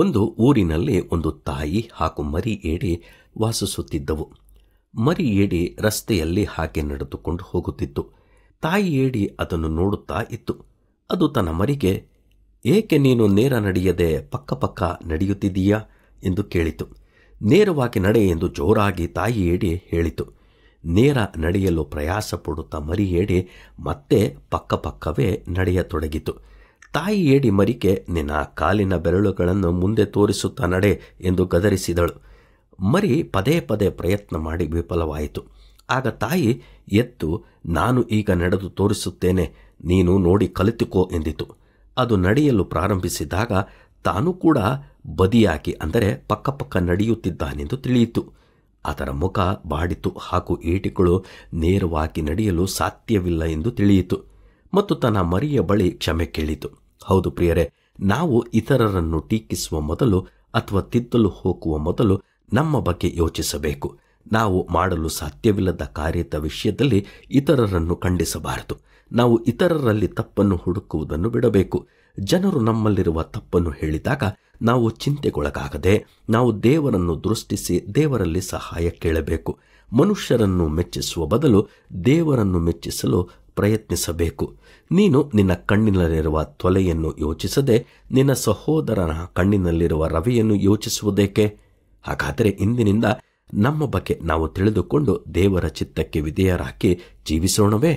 ಒಂದು ಊರಿನಲ್ಲಿ ಒಂದು ತಾಯಿ ಹಾಗೂ ಮರಿ ಏಡಿ ವಾಸಿಸುತ್ತಿದ್ದವು ಮರಿ ಏಡಿ ರಸ್ತೆಯಲ್ಲಿ ಹಾಗೆ ನಡೆದುಕೊಂಡು ಹೋಗುತ್ತಿತ್ತು ತಾಯಿ ಏಡಿ ಅದನ್ನು ನೋಡುತ್ತಾ ಇತ್ತು ಅದು ತನ್ನ ಮರಿಗೆ ಏಕೆ ನೀನು ನೇರ ನಡೆಯದೆ ಪಕ್ಕ ಪಕ್ಕ ನಡೆಯುತ್ತಿದ್ದೀಯಾ ಎಂದು ಕೇಳಿತು ನೇರವಾಗಿ ನಡೆ ಎಂದು ಜೋರಾಗಿ ತಾಯಿ ಏಡಿ ಹೇಳಿತು ನೇರ ನಡೆಯಲು ಪ್ರಯಾಸ ಪಡುತ್ತಾ ಮರಿ ಏಡಿ ಮತ್ತೆ ಪಕ್ಕ ಪಕ್ಕವೇ ನಡೆಯತೊಡಗಿತು ತಾಯಿ ಏಡಿ ಮರಿಕೆ ನಿನ್ನ ಕಾಲಿನ ಬೆರಳುಗಳನ್ನು ಮುಂದೆ ತೋರಿಸುತ್ತಾ ನಡೆ ಎಂದು ಗದರಿಸಿದಳು ಮರಿ ಪದೇ ಪದೇ ಪ್ರಯತ್ನ ಮಾಡಿ ವಿಫಲವಾಯಿತು ಆಗ ತಾಯಿ ಎತ್ತು ನಾನು ಈಗ ನಡೆದು ತೋರಿಸುತ್ತೇನೆ ನೀನು ನೋಡಿ ಕಲಿತುಕೋ ಎಂದಿತು ಅದು ನಡೆಯಲು ಪ್ರಾರಂಭಿಸಿದಾಗ ತಾನು ಕೂಡ ಬದಿಯಾಗಿ ಅಂದರೆ ಪಕ್ಕಪಕ್ಕ ನಡೆಯುತ್ತಿದ್ದಾನೆಂದು ತಿಳಿಯಿತು ಅದರ ಮುಖ ಬಾಡಿತು ಹಾಗೂ ಏಟಿಗಳು ನೇರವಾಗಿ ನಡೆಯಲು ಸಾಧ್ಯವಿಲ್ಲ ಎಂದು ತಿಳಿಯಿತು ಮತ್ತು ತನ್ನ ಮರಿಯ ಬಳಿ ಕ್ಷಮೆ ಕೇಳಿತು ಹೌದು ಪ್ರಿಯರೇ ನಾವು ಇತರರನ್ನು ಟೀಕಿಸುವ ಮೊದಲು ಅಥವಾ ತಿದ್ದಲು ಹೋಗುವ ಮೊದಲು ನಮ್ಮ ಬಗ್ಗೆ ಯೋಚಿಸಬೇಕು ನಾವು ಮಾಡಲು ಸಾಧ್ಯವಿಲ್ಲದ ಕಾರ್ಯದ ವಿಷಯದಲ್ಲಿ ಇತರರನ್ನು ಖಂಡಿಸಬಾರದು ನಾವು ಇತರರಲ್ಲಿ ತಪ್ಪನ್ನು ಹುಡುಕುವುದನ್ನು ಬಿಡಬೇಕು ಜನರು ನಮ್ಮಲ್ಲಿರುವ ತಪ್ಪನ್ನು ಹೇಳಿದಾಗ ನಾವು ಚಿಂತೆಗೊಳಗಾಗದೆ ನಾವು ದೇವರನ್ನು ದೃಷ್ಟಿಸಿ ದೇವರಲ್ಲಿ ಸಹಾಯ ಕೇಳಬೇಕು ಮನುಷ್ಯರನ್ನು ಮೆಚ್ಚಿಸುವ ಬದಲು ದೇವರನ್ನು ಮೆಚ್ಚಿಸಲು ಪ್ರಯತ್ನಿಸಬೇಕು ನೀನು ನಿನ್ನ ಕಣ್ಣಿನಲ್ಲಿರುವ ತೊಲೆಯನ್ನು ಯೋಚಿಸದೆ ನಿನ್ನ ಸಹೋದರನ ಕಣ್ಣಿನಲ್ಲಿರುವ ರವೆಯನ್ನು ಯೋಚಿಸುವುದೇಕೆ ಹಾಗಾದರೆ ಇಂದಿನಿಂದ ನಮ್ಮ ಬಗ್ಗೆ ನಾವು ತಿಳಿದುಕೊಂಡು ದೇವರ ಚಿತ್ತಕ್ಕೆ ವಿಧೇಯರಾಗಿ ಜೀವಿಸೋಣವೇ